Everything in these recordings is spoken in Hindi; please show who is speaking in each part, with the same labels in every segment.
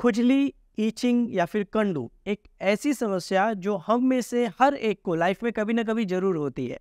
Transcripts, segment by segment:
Speaker 1: खुजली ईचिंग या फिर कंडू एक ऐसी समस्या जो हम में से हर एक को लाइफ में कभी ना कभी ज़रूर होती है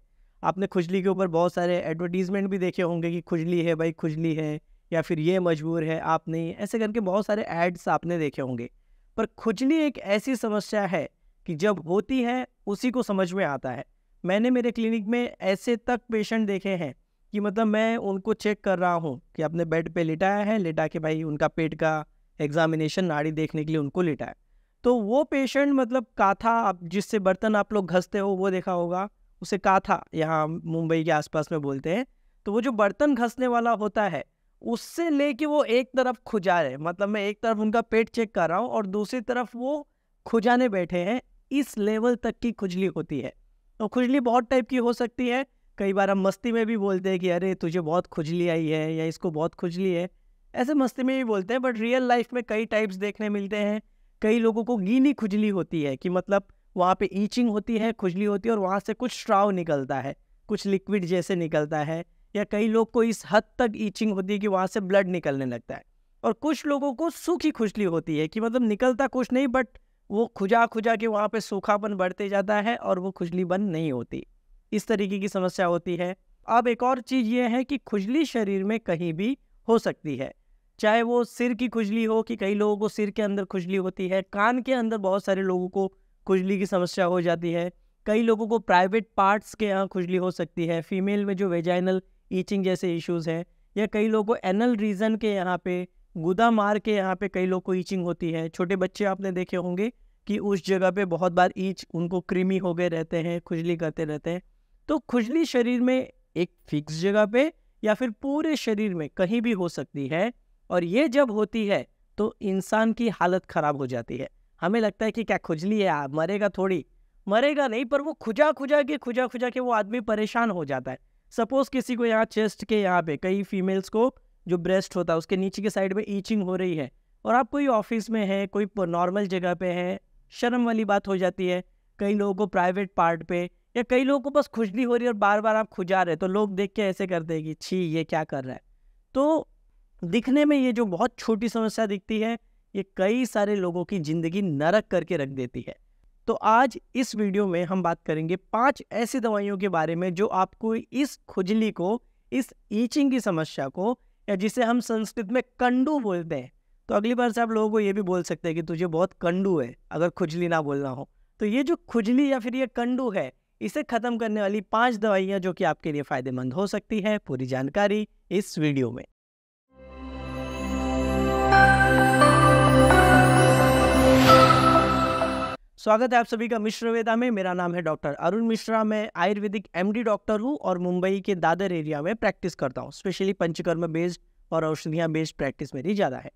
Speaker 1: आपने खुजली के ऊपर बहुत सारे एडवर्टीज़मेंट भी देखे होंगे कि खुजली है भाई खुजली है या फिर ये मजबूर है आप नहीं ऐसे करके बहुत सारे एड्स आपने देखे होंगे पर खुजली एक ऐसी समस्या है कि जब होती है उसी को समझ में आता है मैंने मेरे क्लिनिक में ऐसे तक पेशेंट देखे हैं कि मतलब मैं उनको चेक कर रहा हूँ कि आपने बेड पे लेटाया है लेटा के भाई उनका पेट का एग्जामिनेशन नाड़ी देखने के लिए उनको लेटा है तो वो पेशेंट मतलब काथा आप जिससे बर्तन आप लोग घसते हो वो देखा होगा उसे काथा यहाँ मुंबई के आसपास में बोलते हैं तो वो जो बर्तन घसने वाला होता है उससे लेके वो एक तरफ खुजा रहे मतलब मैं एक तरफ उनका पेट चेक कर रहा हूँ और दूसरी तरफ वो खुजाने बैठे हैं इस लेवल तक की खुजली होती है तो खुजली बहुत टाइप की हो सकती है कई बार हम मस्ती में भी बोलते हैं कि अरे तुझे बहुत खुजली आई है या इसको बहुत खुजली है ऐसे मस्ती में भी बोलते हैं बट रियल लाइफ में कई टाइप्स देखने मिलते हैं कई लोगों को गीनी खुजली होती है कि मतलब वहाँ पे ईचिंग होती है खुजली होती है और वहाँ से कुछ श्राव निकलता है कुछ लिक्विड जैसे निकलता है या कई लोग को इस हद तक ईचिंग होती है कि वहाँ से ब्लड निकलने लगता है और कुछ लोगों को सूखी खुजली होती है कि मतलब निकलता कुछ नहीं बट वो खुजा खुजा के वहाँ पे सूखापन बढ़ते जाता है और वो खुजली बंद नहीं होती इस तरीके की समस्या होती है अब एक और चीज़ ये है कि खुजली शरीर में कहीं भी हो सकती है चाहे वो सिर की खुजली हो कि कई लोगों को सिर के अंदर खुजली होती है कान के अंदर बहुत सारे लोगों को खुजली की समस्या हो जाती है कई लोगों को प्राइवेट पार्ट्स के यहाँ खुजली हो सकती है फीमेल में जो वेजाइनल ईचिंग जैसे इश्यूज़ हैं या कई लोगों को एनल रीज़न के यहाँ पे गुदा मार के यहाँ पे कई लोग को ईचिंग होती है छोटे बच्चे आपने देखे होंगे कि उस जगह पे बहुत बार ईच उनको क्रीमी हो गए रहते हैं खुजली करते रहते हैं तो खुजली शरीर में एक फिक्स जगह पे या फिर पूरे शरीर में कहीं भी हो सकती है और ये जब होती है तो इंसान की हालत ख़राब हो जाती है हमें लगता है कि क्या खुजली है आप मरेगा थोड़ी मरेगा नहीं पर वो खुजा खुजा के खुजा खुजा के वो आदमी परेशान हो जाता है सपोज़ किसी को यहाँ चेस्ट के यहाँ पे कई फीमेल्स को जो ब्रेस्ट होता है उसके नीचे के साइड में ईचिंग हो रही है और आप कोई ऑफिस में है कोई नॉर्मल जगह पे है शर्म वाली बात हो जाती है कई लोगों को प्राइवेट पार्ट पे या कई लोगों को बस खुजली हो रही है और बार बार आप खुजा रहे तो लोग देख के ऐसे करते हैं कि छी ये क्या कर रहा है तो दिखने में ये जो बहुत छोटी समस्या दिखती है ये कई सारे लोगों की ज़िंदगी नरक करके रख देती है तो आज इस वीडियो में हम बात करेंगे पांच ऐसी दवाइयों के बारे में जो आपको इस खुजली को इस ईचिंग की समस्या को या जिसे हम संस्कृत में कंडू बोलते हैं तो अगली बार से आप लोगों को ये भी बोल सकते हैं कि तुझे बहुत कंडू है अगर खुजली ना बोलना हो तो ये जो खुजली या फिर ये कंडू है इसे ख़त्म करने वाली पांच दवाइयां जो कि आपके लिए फ़ायदेमंद हो सकती है पूरी जानकारी इस वीडियो में स्वागत है आप सभी का मिश्र वेदा में मेरा नाम है डॉक्टर अरुण मिश्रा मैं आयुर्वेदिक एमडी डॉक्टर हूं और मुंबई के दादर एरिया में प्रैक्टिस करता हूं स्पेशली पंचकर्म बेस्ड और औषधियां बेस्ड प्रैक्टिस मेरी ज़्यादा है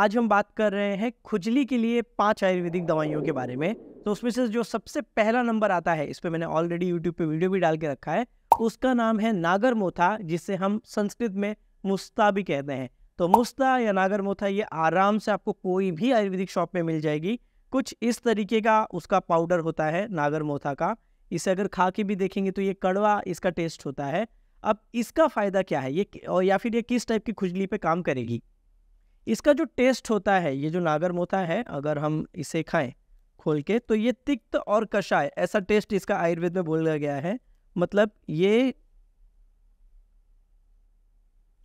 Speaker 1: आज हम बात कर रहे हैं खुजली के लिए पांच आयुर्वेदिक दवाइयों के बारे में तो उसमें से जो सबसे पहला नंबर आता है इस पर मैंने ऑलरेडी यूट्यूब पे वीडियो भी डाल के रखा है उसका नाम है नागर मोथा जिसे हम संस्कृत में मुस्ता भी कहते हैं तो मुस्ता या नागर मोथा ये आराम से आपको कोई भी आयुर्वेदिक शॉप में मिल जाएगी कुछ इस तरीके का उसका पाउडर होता है नागर मोथा का इसे अगर खा के भी देखेंगे तो ये कड़वा इसका टेस्ट होता है अब इसका फ़ायदा क्या है ये या फिर ये किस टाइप की खुजली पे काम करेगी इसका जो टेस्ट होता है ये जो नागर मोता है अगर हम इसे खाएं खोल के तो ये तिक्त और कषाय ऐसा टेस्ट इसका आयुर्वेद में बोला गया है मतलब ये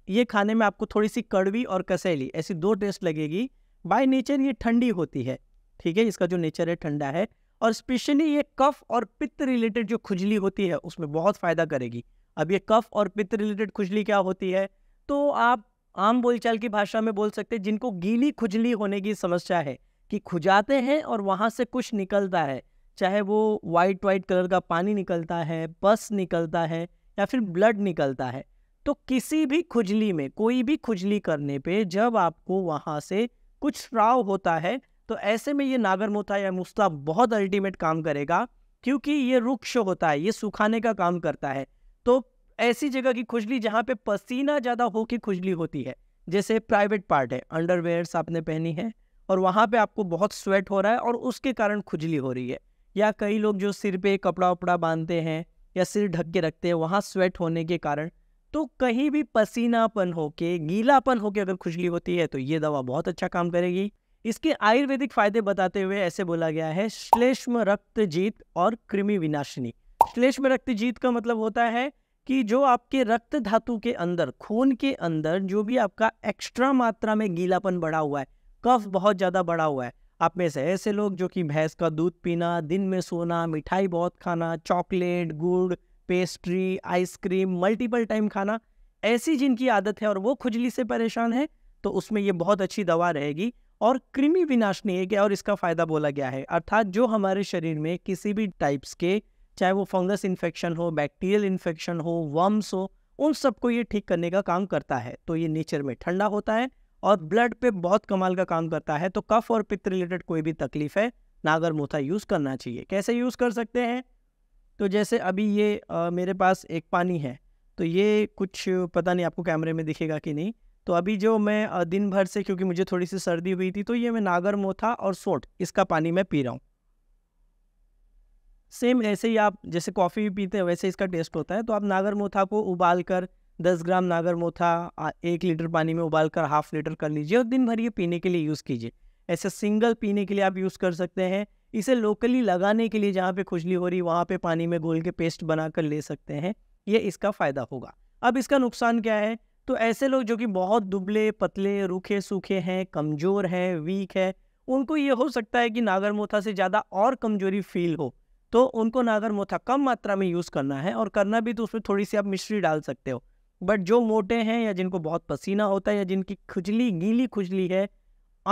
Speaker 1: ये खाने में आपको थोड़ी सी कड़वी और कसैली ऐसी दो टेस्ट लगेगी बाय नेचर ये ठंडी होती है ठीक है इसका जो नेचर है ठंडा है और स्पेशली ये कफ और पित्त रिलेटेड जो खुजली होती है उसमें बहुत फ़ायदा करेगी अब ये कफ और पित्त रिलेटेड खुजली क्या होती है तो आप आम बोलचाल की भाषा में बोल सकते हैं जिनको गीली खुजली होने की समस्या है कि खुजाते हैं और वहाँ से कुछ निकलता है चाहे वो वाइट वाइट कलर का पानी निकलता है बस निकलता है या फिर ब्लड निकलता है तो किसी भी खुजली में कोई भी खुजली करने पे जब आपको वहाँ से कुछ स्राव होता है तो ऐसे में ये नागरमोथा या मुस्ता बहुत अल्टीमेट काम करेगा क्योंकि ये रुक्ष होता है ये सुखाने का काम करता है तो ऐसी जगह की खुजली जहाँ पे पसीना ज़्यादा हो की खुजली होती है जैसे प्राइवेट पार्ट है अंडरवेयर्स आपने पहनी है और वहाँ पे आपको बहुत स्वेट हो रहा है और उसके कारण खुजली हो रही है या कई लोग जो सिर पे कपड़ा उपड़ा बांधते हैं या सिर ढक के रखते हैं वहाँ स्वेट होने के कारण तो कहीं भी पसीनापन के गीलापन होके अगर खुजली होती है तो ये दवा बहुत अच्छा काम करेगी इसके आयुर्वेदिक फायदे बताते हुए ऐसे बोला गया है श्लेष्म रक्त जीत और कृमि विनाशिनी श्लेष्म रक्त जीत का मतलब होता है कि जो आपके रक्त धातु के अंदर खून के अंदर जो भी आपका एक्स्ट्रा मात्रा में गीलापन बढ़ा हुआ है कफ बहुत ज़्यादा बढ़ा हुआ है आप में से ऐसे लोग जो कि भैंस का दूध पीना दिन में सोना मिठाई बहुत खाना चॉकलेट गुड़ पेस्ट्री आइसक्रीम मल्टीपल टाइम खाना ऐसी जिनकी आदत है और वो खुजली से परेशान है तो उसमें ये बहुत अच्छी दवा रहेगी और कृमि नहीं है और इसका फ़ायदा बोला गया है अर्थात जो हमारे शरीर में किसी भी टाइप्स के चाहे वो फंगस इन्फेक्शन हो बैक्टीरियल इन्फेक्शन हो वर्म्स हो उन सबको ये ठीक करने का काम करता है तो ये नेचर में ठंडा होता है और ब्लड पे बहुत कमाल का काम करता है तो कफ और पित्त रिलेटेड कोई भी तकलीफ है नागर मोथा यूज़ करना चाहिए कैसे यूज़ कर सकते हैं तो जैसे अभी ये आ, मेरे पास एक पानी है तो ये कुछ पता नहीं आपको कैमरे में दिखेगा कि नहीं तो अभी जो मैं दिन भर से क्योंकि मुझे थोड़ी सी सर्दी हुई थी तो ये मैं नागर मोथा और सोट इसका पानी मैं पी रहा हूँ सेम ऐसे ही आप जैसे कॉफ़ी भी पीते हैं वैसे इसका टेस्ट होता है तो आप नागर मोथा को उबाल कर दस ग्राम नागर मोथा एक लीटर पानी में उबाल कर हाफ लीटर कर लीजिए और दिन भर ये पीने के लिए यूज़ कीजिए ऐसे सिंगल पीने के लिए आप यूज़ कर सकते हैं इसे लोकली लगाने के लिए जहाँ पे खुजली हो रही वहाँ पे पानी में घोल के पेस्ट बना कर ले सकते हैं ये इसका फ़ायदा होगा अब इसका नुकसान क्या है तो ऐसे लोग जो कि बहुत दुबले पतले रूखे सूखे हैं कमज़ोर हैं वीक है उनको ये हो सकता है कि नागर मोथा से ज़्यादा और कमज़ोरी फील हो तो उनको ना अगर मोथा कम मात्रा में यूज़ करना है और करना भी तो उसमें थोड़ी सी आप मिश्री डाल सकते हो बट जो मोटे हैं या जिनको बहुत पसीना होता है या जिनकी खुजली गीली खुजली है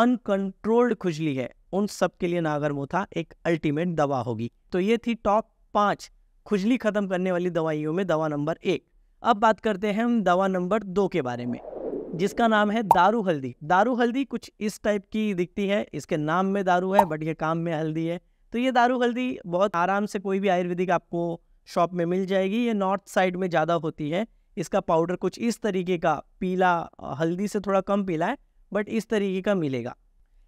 Speaker 1: अनकंट्रोल्ड खुजली है उन सब के लिए नागर मोथा एक अल्टीमेट दवा होगी तो ये थी टॉप पाँच खुजली ख़त्म करने वाली दवाइयों में दवा नंबर एक अब बात करते हैं हम दवा नंबर दो के बारे में जिसका नाम है दारू हल्दी दारू हल्दी कुछ इस टाइप की दिखती है इसके नाम में दारू है बट ये काम में हल्दी है तो ये दारू हल्दी बहुत आराम से कोई भी आयुर्वेदिक आपको शॉप में मिल जाएगी ये नॉर्थ साइड में ज़्यादा होती है इसका पाउडर कुछ इस तरीके का पीला हल्दी से थोड़ा कम पीला है बट इस तरीके का मिलेगा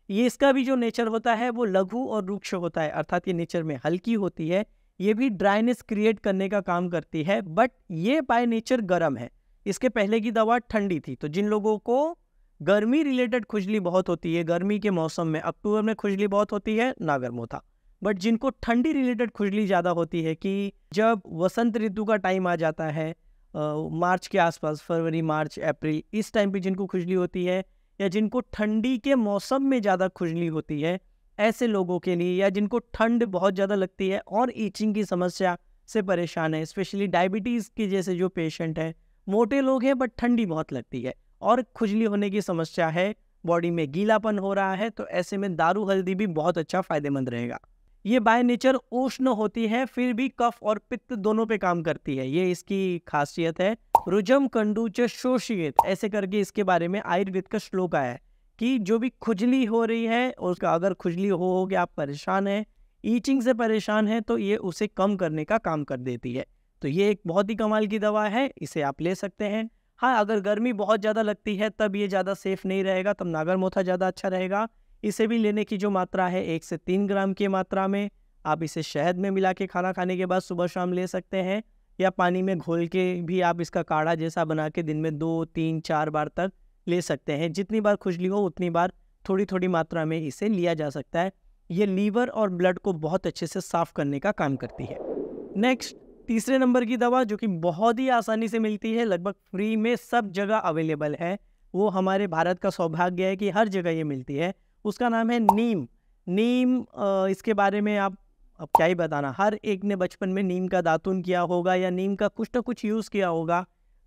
Speaker 1: ये इसका भी जो नेचर होता है वो लघु और रुक्ष होता है अर्थात ये नेचर में हल्की होती है ये भी ड्राइनेस क्रिएट करने का काम करती है बट ये बाय नेचर गर्म है इसके पहले की दवा ठंडी थी तो जिन लोगों को गर्मी रिलेटेड खुजली बहुत होती है गर्मी के मौसम में अक्टूबर में खुजली बहुत होती है ना गर्म होता बट जिनको ठंडी रिलेटेड खुजली ज़्यादा होती है कि जब वसंत ऋतु का टाइम आ जाता है मार्च के आसपास फरवरी मार्च अप्रैल इस टाइम पे जिनको खुजली होती है या जिनको ठंडी के मौसम में ज़्यादा खुजली होती है ऐसे लोगों के लिए या जिनको ठंड बहुत ज़्यादा लगती है और ईचिंग की समस्या से परेशान है स्पेशली डायबिटीज़ के जैसे जो पेशेंट हैं मोटे लोग हैं बट ठंडी बहुत लगती है और खुजली होने की समस्या है बॉडी में गीलापन हो रहा है तो ऐसे में दारू हल्दी भी बहुत अच्छा फ़ायदेमंद रहेगा ये बाय नेचर उष्ण होती है फिर भी कफ और पित्त दोनों पे काम करती है ये इसकी खासियत है रुजम कंडूच शोषित ऐसे करके इसके बारे में आयुर्वेद का श्लोक आया है कि जो भी खुजली हो रही है और उसका अगर खुजली हो हो गया आप परेशान है ईचिंग से परेशान है तो ये उसे कम करने का काम कर देती है तो ये एक बहुत ही कमाल की दवा है इसे आप ले सकते हैं हाँ अगर गर्मी बहुत ज़्यादा लगती है तब ये ज़्यादा सेफ नहीं रहेगा तब नागर मोथा ज़्यादा अच्छा रहेगा इसे भी लेने की जो मात्रा है एक से तीन ग्राम की मात्रा में आप इसे शहद में मिला के खाना खाने के बाद सुबह शाम ले सकते हैं या पानी में घोल के भी आप इसका काढ़ा जैसा बना के दिन में दो तीन चार बार तक ले सकते हैं जितनी बार खुजली हो उतनी बार थोड़ी थोड़ी मात्रा में इसे लिया जा सकता है ये लीवर और ब्लड को बहुत अच्छे से साफ करने का काम करती है नेक्स्ट तीसरे नंबर की दवा जो कि बहुत ही आसानी से मिलती है लगभग फ्री में सब जगह अवेलेबल है वो हमारे भारत का सौभाग्य है कि हर जगह ये मिलती है उसका नाम है नीम नीम इसके बारे में आप अब क्या ही बताना हर एक ने बचपन में नीम का दातुन किया होगा या नीम का कुछ ना कुछ यूज़ किया होगा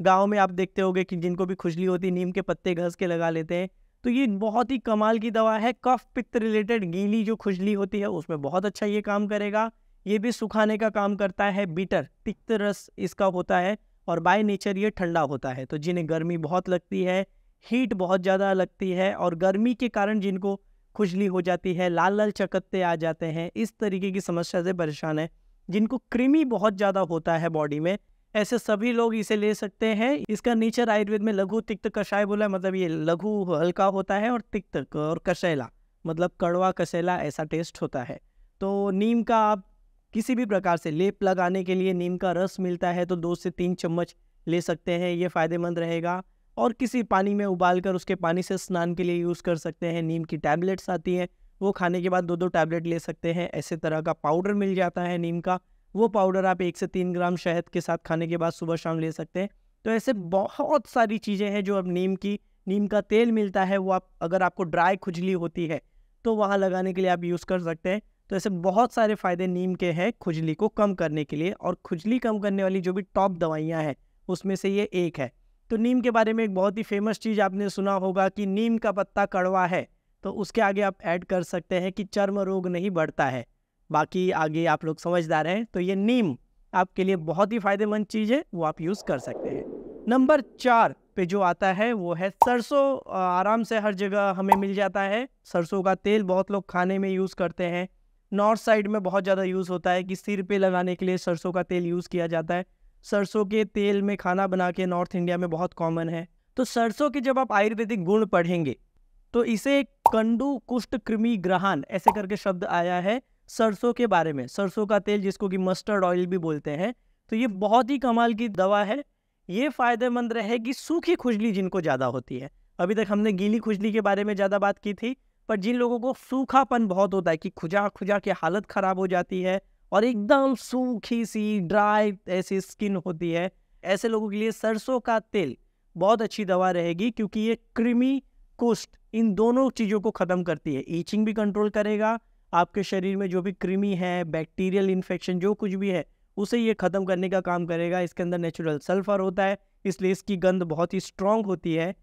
Speaker 1: गांव में आप देखते होंगे कि जिनको भी खुजली होती नीम के पत्ते घस के लगा लेते हैं तो ये बहुत ही कमाल की दवा है कफ पित्त रिलेटेड गीली जो खुजली होती है उसमें बहुत अच्छा ये काम करेगा ये भी सुखाने का काम करता है बीटर तिक्त रस इसका होता है और बाय नेचर ये ठंडा होता है तो जिन्हें गर्मी बहुत लगती है हीट बहुत ज़्यादा लगती है और गर्मी के कारण जिनको खुजली हो जाती है लाल लाल चकत्ते आ जाते हैं इस तरीके की समस्या से परेशान है जिनको क्रीमी बहुत ज़्यादा होता है बॉडी में ऐसे सभी लोग इसे ले सकते हैं इसका नेचर आयुर्वेद में लघु तिक्त कषाय बोला मतलब ये लघु हल्का होता है और तिक्त और कसैला मतलब कड़वा कसैला ऐसा टेस्ट होता है तो नीम का आप किसी भी प्रकार से लेप लगाने के लिए नीम का रस मिलता है तो दो से तीन चम्मच ले सकते हैं ये फ़ायदेमंद रहेगा और किसी पानी में उबाल कर उसके पानी से स्नान के लिए यूज़ कर सकते हैं नीम की टैबलेट्स आती हैं वो खाने के बाद दो दो टैबलेट ले सकते हैं ऐसे तरह का पाउडर मिल जाता है नीम का वो पाउडर आप एक से तीन ग्राम शहद के साथ खाने के बाद सुबह शाम ले सकते हैं तो ऐसे बहुत सारी चीज़ें हैं जो अब नीम की नीम का तेल मिलता है वो आप अगर आपको ड्राई खुजली होती है तो वहाँ लगाने के लिए आप यूज़ कर सकते हैं तो ऐसे बहुत सारे फ़ायदे नीम के हैं खुजली को कम करने के लिए और खुजली कम करने वाली जो भी टॉप दवाइयाँ हैं उसमें से ये एक है तो नीम के बारे में एक बहुत ही फेमस चीज़ आपने सुना होगा कि नीम का पत्ता कड़वा है तो उसके आगे आप ऐड कर सकते हैं कि चर्म रोग नहीं बढ़ता है बाकी आगे आप लोग समझदार हैं तो ये नीम आपके लिए बहुत ही फ़ायदेमंद चीज़ है वो आप यूज़ कर सकते हैं नंबर चार पे जो आता है वो है सरसों आराम से हर जगह हमें मिल जाता है सरसों का तेल बहुत लोग खाने में यूज़ करते हैं नॉर्थ साइड में बहुत ज़्यादा यूज़ होता है कि सिर पे लगाने के लिए सरसों का तेल यूज़ किया जाता है सरसों के तेल में खाना बना के नॉर्थ इंडिया में बहुत कॉमन है तो सरसों के जब आप आयुर्वेदिक गुण पढ़ेंगे तो इसे कंडू कुष्ठ कृमि ग्रहण ऐसे करके शब्द आया है सरसों के बारे में सरसों का तेल जिसको कि मस्टर्ड ऑयल भी बोलते हैं तो ये बहुत ही कमाल की दवा है ये फ़ायदेमंद रहेगी सूखी खुजली जिनको ज़्यादा होती है अभी तक हमने गीली खुजली के बारे में ज़्यादा बात की थी पर जिन लोगों को सूखापन बहुत होता है कि खुजा खुजा की हालत ख़राब हो जाती है और एकदम सूखी सी ड्राई ऐसी स्किन होती है ऐसे लोगों के लिए सरसों का तेल बहुत अच्छी दवा रहेगी क्योंकि ये क्रिमी कुष्ठ इन दोनों चीज़ों को ख़त्म करती है ईचिंग भी कंट्रोल करेगा आपके शरीर में जो भी क्रिमी है बैक्टीरियल इन्फेक्शन जो कुछ भी है उसे ये ख़त्म करने का काम करेगा इसके अंदर नेचुरल सल्फर होता है इसलिए इसकी गंध बहुत ही स्ट्रांग होती है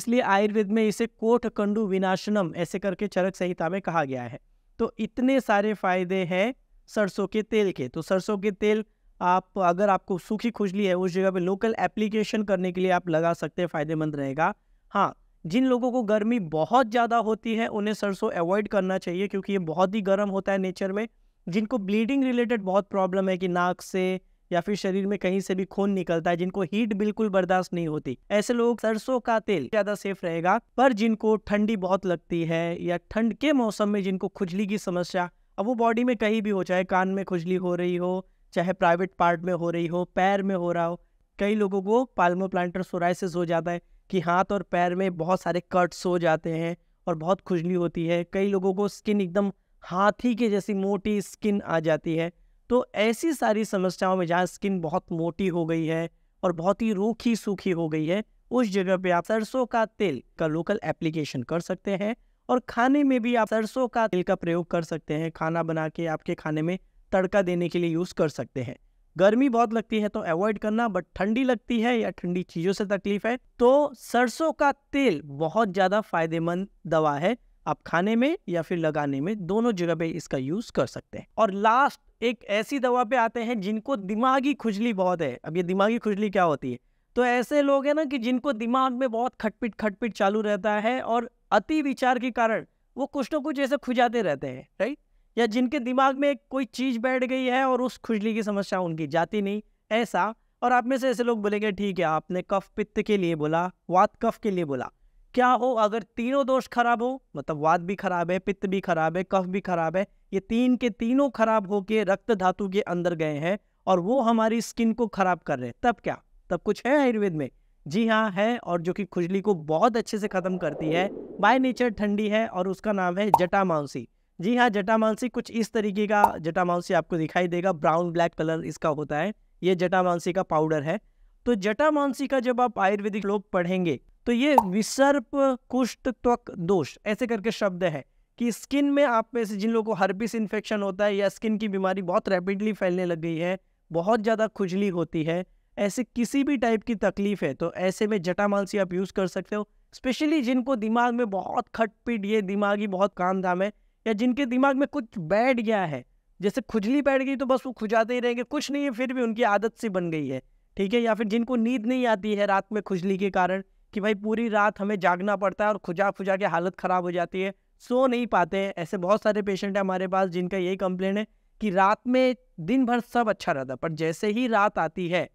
Speaker 1: इसलिए आयुर्वेद में इसे कोठ कंडू विनाशनम ऐसे करके चरक संहिता में कहा गया है तो इतने सारे फायदे हैं सरसों के तेल के तो सरसों के तेल आप अगर आपको सूखी खुजली है उस जगह पे लोकल एप्लीकेशन करने के लिए आप लगा सकते हैं फ़ायदेमंद रहेगा हाँ जिन लोगों को गर्मी बहुत ज़्यादा होती है उन्हें सरसों अवॉइड करना चाहिए क्योंकि ये बहुत ही गर्म होता है नेचर में जिनको ब्लीडिंग रिलेटेड बहुत प्रॉब्लम है कि नाक से या फिर शरीर में कहीं से भी खून निकलता है जिनको हीट बिल्कुल बर्दाश्त नहीं होती ऐसे लोग सरसों का तेल ज़्यादा सेफ रहेगा पर जिनको ठंडी बहुत लगती है या ठंड के मौसम में जिनको खुजली की समस्या अब वो बॉडी में कहीं भी हो चाहे कान में खुजली हो रही हो चाहे प्राइवेट पार्ट में हो रही हो पैर में हो रहा हो कई लोगों को पाल्मो प्लांटर सोराइसिस हो जाता है कि हाथ और पैर में बहुत सारे कट्स हो जाते हैं और बहुत खुजली होती है कई लोगों को स्किन एकदम हाथी के जैसी मोटी स्किन आ जाती है तो ऐसी सारी समस्याओं में जहाँ स्किन बहुत मोटी हो गई है और बहुत ही रूखी सूखी हो गई है उस जगह पे आप सरसों का तेल का लोकल एप्लीकेशन कर सकते हैं और खाने में भी आप सरसों का तेल का प्रयोग कर सकते हैं खाना बना के आपके खाने में तड़का देने के लिए यूज़ कर सकते हैं गर्मी बहुत लगती है तो अवॉइड करना बट ठंडी लगती है या ठंडी चीज़ों से तकलीफ है तो सरसों का तेल बहुत ज़्यादा फायदेमंद दवा है आप खाने में या फिर लगाने में दोनों जगह पे इसका यूज़ कर सकते हैं और लास्ट एक ऐसी दवा पे आते हैं जिनको दिमागी खुजली बहुत है अब ये दिमागी खुजली क्या होती है तो ऐसे लोग हैं ना कि जिनको दिमाग में बहुत खटपिट खटपिट चालू रहता है और अति विचार के कारण वो कुछ ना कुछ ऐसे खुजाते रहते हैं राइट या जिनके दिमाग में कोई चीज़ बैठ गई है और उस खुजली की समस्या उनकी जाती नहीं ऐसा और आप में से ऐसे लोग बोलेंगे ठीक है आपने कफ पित्त के लिए बोला वात कफ के लिए बोला क्या हो अगर तीनों दोष खराब हो मतलब वात भी खराब है पित्त भी खराब है कफ भी खराब है ये तीन के तीनों खराब होके रक्त धातु के अंदर गए हैं और वो हमारी स्किन को खराब कर रहे हैं तब क्या तब कुछ है आयुर्वेद में जी हाँ है और जो कि खुजली को बहुत अच्छे से ख़त्म करती है बाय नेचर ठंडी है और उसका नाम है जटा मांसी जी हाँ जटा मानसी कुछ इस तरीके का जटा मांसी आपको दिखाई देगा ब्राउन ब्लैक कलर इसका होता है ये जटा मानसी का पाउडर है तो जटा मानसी का जब आप आयुर्वेदिक लोग पढ़ेंगे तो ये विसर्प कुष्ठ त्वक दोष ऐसे करके शब्द है कि स्किन में आप में से जिन लोगों को हर्पिस इन्फेक्शन होता है या स्किन की बीमारी बहुत रैपिडली फैलने लग गई है बहुत ज़्यादा खुजली होती है ऐसे किसी भी टाइप की तकलीफ है तो ऐसे में जटामालसी आप यूज़ कर सकते हो स्पेशली जिनको दिमाग में बहुत खटपीट ये दिमागी बहुत काम धाम है या जिनके दिमाग में कुछ बैठ गया है जैसे खुजली बैठ गई तो बस वो खुजाते ही रहेंगे कुछ नहीं है फिर भी उनकी आदत सी बन गई है ठीक है या फिर जिनको नींद नहीं आती है रात में खुजली के कारण कि भाई पूरी रात हमें जागना पड़ता है और खुजा खुजा के हालत ख़राब हो जाती है सो नहीं पाते हैं ऐसे बहुत सारे पेशेंट हैं हमारे पास जिनका यही कंप्लेन है कि रात में दिन भर सब अच्छा रहता पर जैसे ही रात आती है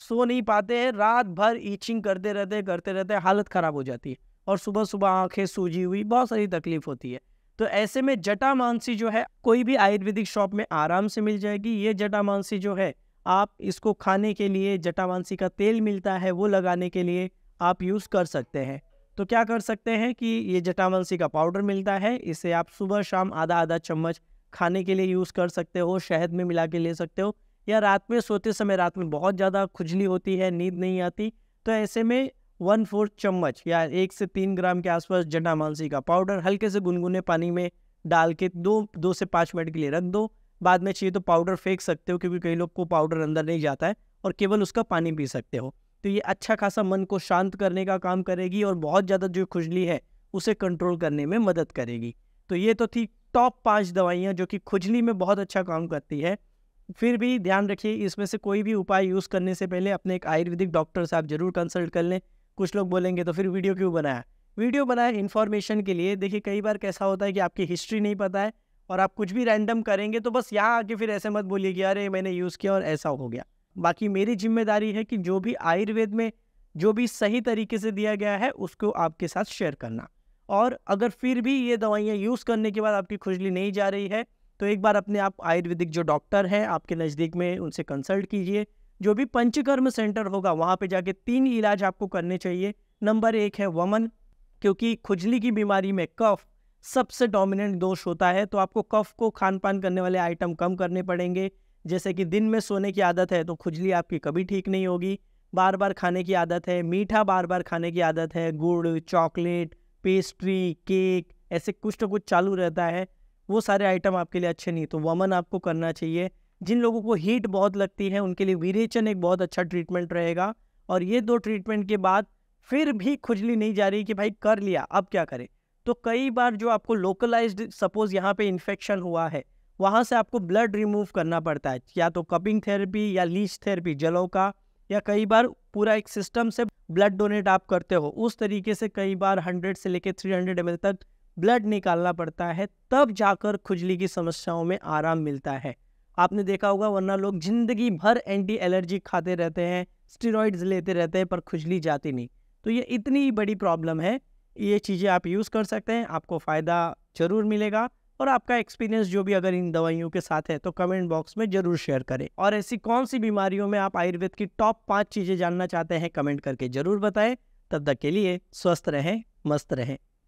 Speaker 1: सो नहीं पाते हैं रात भर ईचिंग करते रहते करते रहते हालत ख़राब हो जाती है और सुबह सुबह आंखें सूजी हुई बहुत सारी तकलीफ होती है तो ऐसे में जटा मानसी जो है कोई भी आयुर्वेदिक शॉप में आराम से मिल जाएगी ये जटा मानसी जो है आप इसको खाने के लिए जटा मानसी का तेल मिलता है वो लगाने के लिए आप यूज़ कर सकते हैं तो क्या कर सकते हैं कि ये जटा मानसी का पाउडर मिलता है इसे आप सुबह शाम आधा आधा चम्मच खाने के लिए यूज़ कर सकते हो शहद में मिला के ले सकते हो या रात में सोते समय रात में बहुत ज़्यादा खुजली होती है नींद नहीं आती तो ऐसे में वन फोर्थ चम्मच या एक से तीन ग्राम के आसपास जटा मालसी का पाउडर हल्के से गुनगुने पानी में डाल के दो दो से पाँच मिनट के लिए रख दो बाद में चाहिए तो पाउडर फेंक सकते हो क्योंकि कई लोग को पाउडर अंदर नहीं जाता है और केवल उसका पानी पी सकते हो तो ये अच्छा खासा मन को शांत करने का काम करेगी और बहुत ज़्यादा जो खुजली है उसे कंट्रोल करने में मदद करेगी तो ये तो थी टॉप पाँच दवाइयाँ जो कि खुजली में बहुत अच्छा काम करती है फिर भी ध्यान रखिए इसमें से कोई भी उपाय यूज़ करने से पहले अपने एक आयुर्वेदिक डॉक्टर से आप ज़रूर कंसल्ट कर लें कुछ लोग बोलेंगे तो फिर वीडियो क्यों बनाया वीडियो बनाया इन्फॉर्मेशन के लिए देखिए कई बार कैसा होता है कि आपकी हिस्ट्री नहीं पता है और आप कुछ भी रैंडम करेंगे तो बस यहाँ आके फिर ऐसे मत बोलिए कि अरे मैंने यूज़ किया और ऐसा हो गया बाकी मेरी जिम्मेदारी है कि जो भी आयुर्वेद में जो भी सही तरीके से दिया गया है उसको आपके साथ शेयर करना और अगर फिर भी ये दवाइयाँ यूज़ करने के बाद आपकी खुजली नहीं जा रही है तो एक बार अपने आप आयुर्वेदिक जो डॉक्टर हैं आपके नज़दीक में उनसे कंसल्ट कीजिए जो भी पंचकर्म सेंटर होगा वहाँ पे जाके तीन इलाज आपको करने चाहिए नंबर एक है वमन क्योंकि खुजली की बीमारी में कफ सबसे डोमिनेंट दोष होता है तो आपको कफ को खान पान करने वाले आइटम कम करने पड़ेंगे जैसे कि दिन में सोने की आदत है तो खुजली आपकी कभी ठीक नहीं होगी बार बार खाने की आदत है मीठा बार बार खाने की आदत है गुड़ चॉकलेट पेस्ट्री केक ऐसे कुछ ना तो कुछ चालू रहता है वो सारे आइटम आपके लिए अच्छे नहीं तो वमन आपको करना चाहिए जिन लोगों को हीट बहुत लगती है उनके लिए विरेचन एक बहुत अच्छा ट्रीटमेंट रहेगा और ये दो ट्रीटमेंट के बाद फिर भी खुजली नहीं जा रही कि भाई कर लिया अब क्या करें तो कई बार जो आपको लोकलाइज्ड सपोज यहाँ पे इन्फेक्शन हुआ है वहाँ से आपको ब्लड रिमूव करना पड़ता है या तो कपिंग थेरेपी या लीच थेरेपी जलों का या कई बार पूरा एक सिस्टम से ब्लड डोनेट आप करते हो उस तरीके से कई बार 100 से लेकर 300 हंड्रेड तक ब्लड निकालना पड़ता है तब जाकर खुजली की समस्याओं में आराम मिलता है आपने देखा होगा वरना लोग जिंदगी भर एंटी एलर्जी खाते रहते हैं स्टीरोइड्स लेते रहते हैं पर खुजली जाती नहीं तो ये इतनी बड़ी प्रॉब्लम है ये चीज़ें आप यूज़ कर सकते हैं आपको फ़ायदा ज़रूर मिलेगा और आपका एक्सपीरियंस जो भी अगर इन दवाइयों के साथ है तो कमेंट बॉक्स में ज़रूर शेयर करें और ऐसी कौन सी बीमारियों में आप आयुर्वेद की टॉप पाँच चीज़ें जानना चाहते हैं कमेंट करके ज़रूर बताएं तब तक के लिए स्वस्थ रहें मस्त रहें